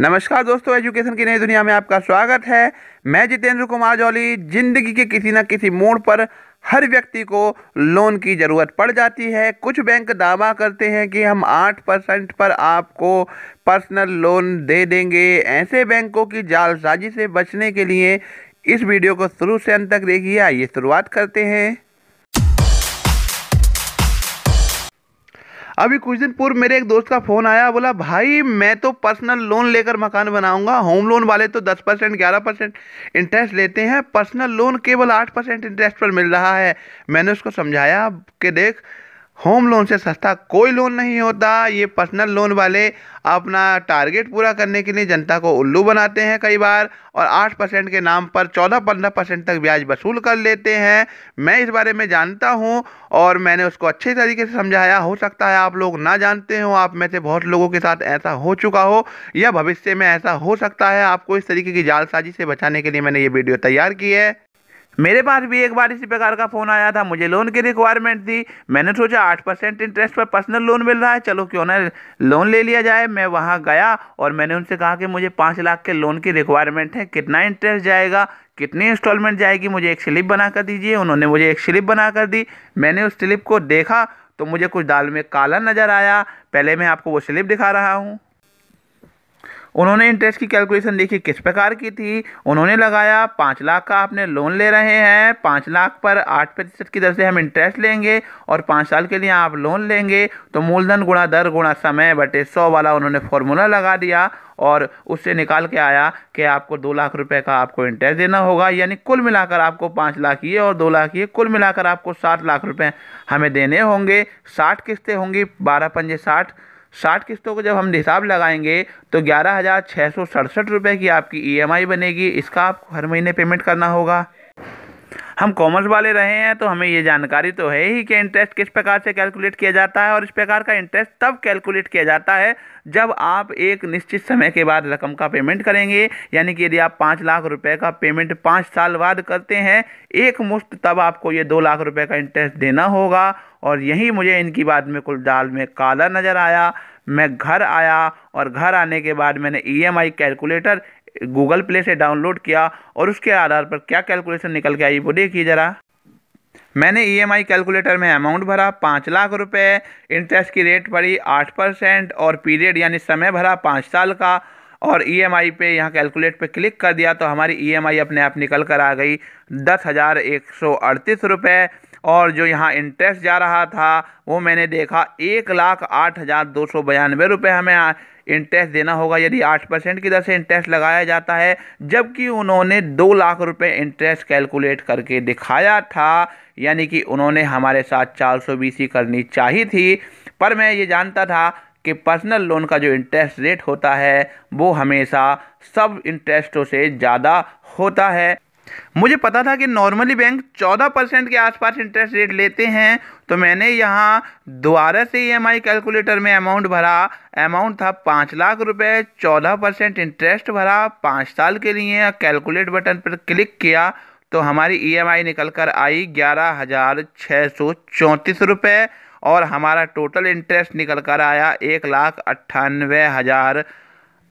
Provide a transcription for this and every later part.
नमस्कार दोस्तों एजुकेशन की नई दुनिया में आपका स्वागत है मैं जितेंद्र कुमार जौली जिंदगी के किसी न किसी मोड़ पर हर व्यक्ति को लोन की ज़रूरत पड़ जाती है कुछ बैंक दावा करते हैं कि हम आठ परसेंट पर आपको पर्सनल लोन दे देंगे ऐसे बैंकों की जालसाजी से बचने के लिए इस वीडियो को शुरू से अंत तक देखिए आइए शुरुआत करते हैं अभी कुछ दिन पूर्व मेरे एक दोस्त का फ़ोन आया बोला भाई मैं तो पर्सनल लोन लेकर मकान बनाऊंगा होम लोन वाले तो 10 परसेंट ग्यारह परसेंट इंटरेस्ट लेते हैं पर्सनल लोन केवल 8 परसेंट इंटरेस्ट पर मिल रहा है मैंने उसको समझाया कि देख होम लोन से सस्ता कोई लोन नहीं होता ये पर्सनल लोन वाले अपना टारगेट पूरा करने के लिए जनता को उल्लू बनाते हैं कई बार और आठ परसेंट के नाम पर चौदह पंद्रह परसेंट तक ब्याज वसूल कर लेते हैं मैं इस बारे में जानता हूँ और मैंने उसको अच्छे तरीके से समझाया हो सकता है आप लोग ना जानते हो आप में से बहुत लोगों के साथ ऐसा हो चुका हो या भविष्य में ऐसा हो सकता है आपको इस तरीके की जालसाजी से बचाने के लिए मैंने ये वीडियो तैयार की है मेरे पास भी एक बार इसी प्रकार का फ़ोन आया था मुझे लोन की रिक्वायरमेंट थी मैंने सोचा आठ परसेंट इंटरेस्ट पर पर्सनल लोन मिल रहा है चलो क्यों ना लोन ले लिया जाए मैं वहाँ गया और मैंने उनसे कहा कि मुझे पाँच लाख के लोन की रिक्वायरमेंट है कितना इंटरेस्ट जाएगा कितनी इंस्टॉलमेंट जाएगी मुझे एक स्लिप बना कर दीजिए उन्होंने मुझे एक स्लिप बना कर दी मैंने उस स्लिप को देखा तो मुझे कुछ दाल में काला नज़र आया पहले मैं आपको वो स्लिप दिखा रहा हूँ उन्होंने इंटरेस्ट की कैलकुलेशन देखी किस प्रकार की थी उन्होंने लगाया पाँच लाख का आपने लोन ले रहे हैं पाँच लाख पर आठ प्रतिशत की दर से हम इंटरेस्ट लेंगे और पाँच साल के लिए आप लोन लेंगे तो मूलधन गुणा दर गुणा समय बटे सौ वाला उन्होंने फॉर्मूला लगा दिया और उससे निकाल के आया कि आपको दो लाख रुपए का आपको इंटरेस्ट देना होगा यानी कुल मिलाकर आपको पाँच लाख ये और दो लाख ये कुल मिलाकर आपको साठ लाख रुपए हमें देने होंगे साठ किस्तें होंगी बारह पंजे साठ साठ किस्तों को जब हम हिसाब लगाएंगे तो ग्यारह हज़ार छः सौ सड़सठ रुपये की आपकी ईएमआई e बनेगी इसका आपको हर महीने पेमेंट करना होगा हम कॉमर्स वाले रहे हैं तो हमें ये जानकारी तो है ही कि इंटरेस्ट किस प्रकार से कैलकुलेट किया जाता है और इस प्रकार का इंटरेस्ट तब कैलकुलेट किया जाता है जब आप एक निश्चित समय के बाद रकम का पेमेंट करेंगे यानी कि यदि आप पाँच लाख रुपए का पेमेंट पाँच साल बाद करते हैं एक मुश्त तब आपको ये दो लाख रुपए का इंटरेस्ट देना होगा और यही मुझे इनकी बाद में कुल दाल में काला नज़र आया मैं घर आया और घर आने के बाद मैंने E e calculator Google Play से डाउनलोड किया और उसके आधार पर क्या कैलकुलेशन निकल के आई वो देखिए ज़रा मैंने ईएमआई e कैलकुलेटर में अमाउंट भरा पाँच लाख रुपए इंटरेस्ट की रेट पड़ी आठ परसेंट और पीरियड यानी समय भरा पाँच साल का और ईएमआई e पे यहाँ कैलकुलेट पे क्लिक कर दिया तो हमारी ईएमआई e अपने आप निकल कर आ गई दस हज़ार एक सौ अड़तीस रुपये और जो यहाँ इंटरेस्ट जा रहा था वो मैंने देखा एक लाख आठ हज़ार दो सौ बयानवे रुपये हमें इंटरेस्ट देना होगा यदि आठ परसेंट की दर से इंटरेस्ट लगाया जाता है जबकि उन्होंने दो लाख रुपए इंटरेस्ट कैलकुलेट करके दिखाया था यानी कि उन्होंने हमारे साथ चार सौ बीसी करनी चाहिए थी पर मैं ये जानता था कि पर्सनल लोन का जो इंटरेस्ट रेट होता है वो हमेशा सब इंटरेस्टों से ज़्यादा होता है मुझे पता था कि नॉर्मली बैंक 14 परसेंट के आसपास इंटरेस्ट रेट लेते हैं तो मैंने यहाँ दोबारा से ई e कैलकुलेटर में अमाउंट भरा अमाउंट था पाँच लाख रुपए चौदह परसेंट इंटरेस्ट भरा पाँच साल के लिए कैलकुलेट बटन पर क्लिक किया तो हमारी ई e निकल कर आई ग्यारह हज़ार छः सौ चौंतीस रुपये और हमारा टोटल इंटरेस्ट निकल कर आया एक लाख अट्ठानवे हज़ार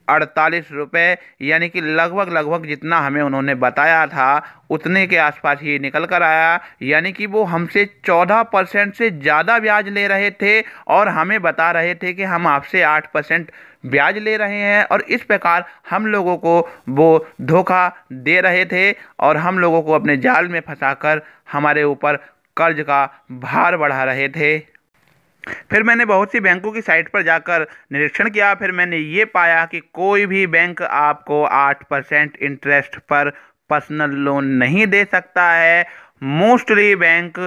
अड़तालीस रुपये यानी कि लगभग लगभग जितना हमें उन्होंने बताया था उतने के आसपास ही निकल कर आया यानी कि वो हमसे चौदह परसेंट से ज़्यादा ब्याज ले रहे थे और हमें बता रहे थे कि हम आपसे आठ परसेंट ब्याज ले रहे हैं और इस प्रकार हम लोगों को वो धोखा दे रहे थे और हम लोगों को अपने जाल में फंसा हमारे ऊपर कर्ज का भार बढ़ा रहे थे फिर मैंने बहुत सी बैंकों की साइट पर जाकर निरीक्षण किया फिर मैंने ये पाया कि कोई भी बैंक आपको आठ परसेंट इंटरेस्ट पर पर्सनल लोन नहीं दे सकता है मोस्टली बैंक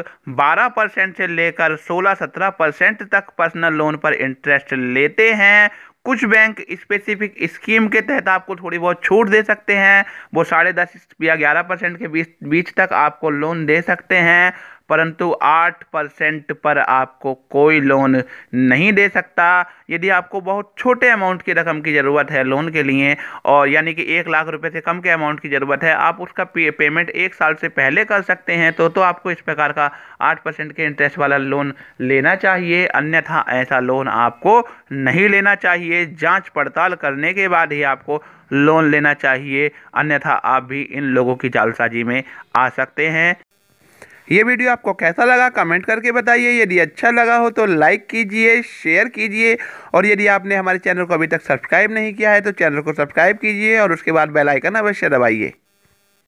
12 परसेंट से लेकर 16-17 परसेंट तक पर्सनल लोन पर इंटरेस्ट लेते हैं कुछ बैंक स्पेसिफिक स्कीम के तहत आपको थोड़ी बहुत छूट दे सकते हैं वो साढ़े दस या ग्यारह परसेंट के बीच बीच तक आपको लोन दे सकते हैं परंतु आठ परसेंट पर आपको कोई लोन नहीं दे सकता यदि आपको बहुत छोटे अमाउंट की रकम की ज़रूरत है लोन के लिए और यानी कि एक लाख रुपए से कम के अमाउंट की ज़रूरत है आप उसका पे, पेमेंट एक साल से पहले कर सकते हैं तो तो आपको इस प्रकार का आठ परसेंट के इंटरेस्ट वाला लोन लेना चाहिए अन्यथा ऐसा लोन आपको नहीं लेना चाहिए जाँच पड़ताल करने के बाद ही आपको लोन लेना चाहिए अन्यथा आप भी इन लोगों की जालसाजी में आ सकते हैं ये वीडियो आपको कैसा लगा कमेंट करके बताइए यदि अच्छा लगा हो तो लाइक कीजिए शेयर कीजिए और यदि आपने हमारे चैनल को अभी तक सब्सक्राइब नहीं किया है तो चैनल को सब्सक्राइब कीजिए और उसके बाद बेलाइकन अवश्य दबाइए